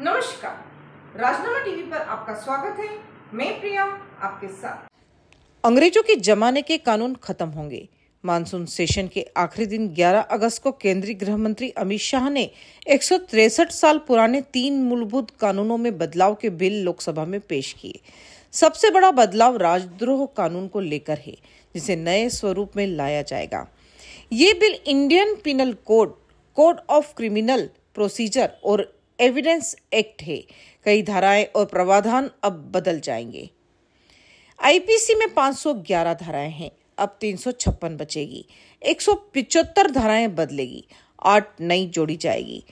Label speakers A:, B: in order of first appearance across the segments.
A: नमस्कार राजनामा टीवी पर आपका स्वागत है मैं प्रिया आपके साथ
B: अंग्रेजों के जमाने के कानून खत्म होंगे मानसून सेशन के आखिरी दिन 11 अगस्त को केंद्रीय गृह मंत्री अमित शाह ने एक साल पुराने तीन मूलभूत कानूनों में बदलाव के बिल लोकसभा में पेश किए सबसे बड़ा बदलाव राजद्रोह कानून को लेकर है जिसे नए स्वरूप में लाया जाएगा ये bill Indian penal code code of criminal procedure और एविडेंस एक्ट है कई धाराएं और प्रावधान अब बदल जाएंगे आईपीसी में 511 धाराएं हैं अब 356 बचेगी एक धाराएं बदलेगी आठ नई जोड़ी जाएगी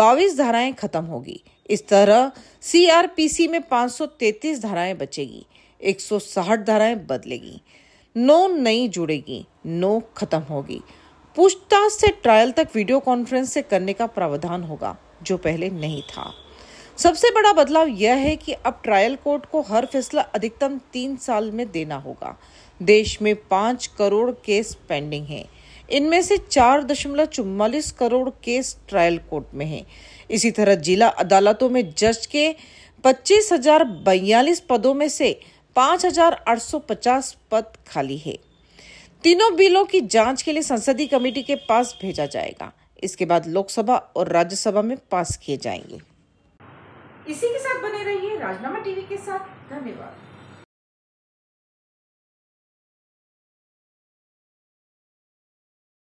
B: बाईस धाराएं खत्म होगी इस तरह सीआरपीसी में 533 धाराएं बचेगी 160 धाराएं बदलेगी नौ नई जुड़ेगी नौ खत्म होगी पूछताछ से ट्रायल तक वीडियो कॉन्फ्रेंस से करने का प्रावधान होगा जो पहले नहीं था सबसे बड़ा बदलाव यह है कि अब ट्रायल कोर्ट को हर फैसला अधिकतम तीन साल में देना होगा देश में पाँच करोड़ केस पेंडिंग हैं इनमें से चार दशमलव चुम्बालीस करोड़ केस ट्रायल कोर्ट में हैं इसी तरह जिला अदालतों में जज के पच्चीस हजार बयालीस पदों में से पाँच हजार आठ सौ पचास पद खाली है तीनों बिलों की जांच के लिए संसदीय कमेटी के पास भेजा जाएगा इसके बाद लोकसभा और राज्यसभा में पास किए जाएंगे
A: इसी के साथ बने रहिए राजनामा टीवी के साथ धन्यवाद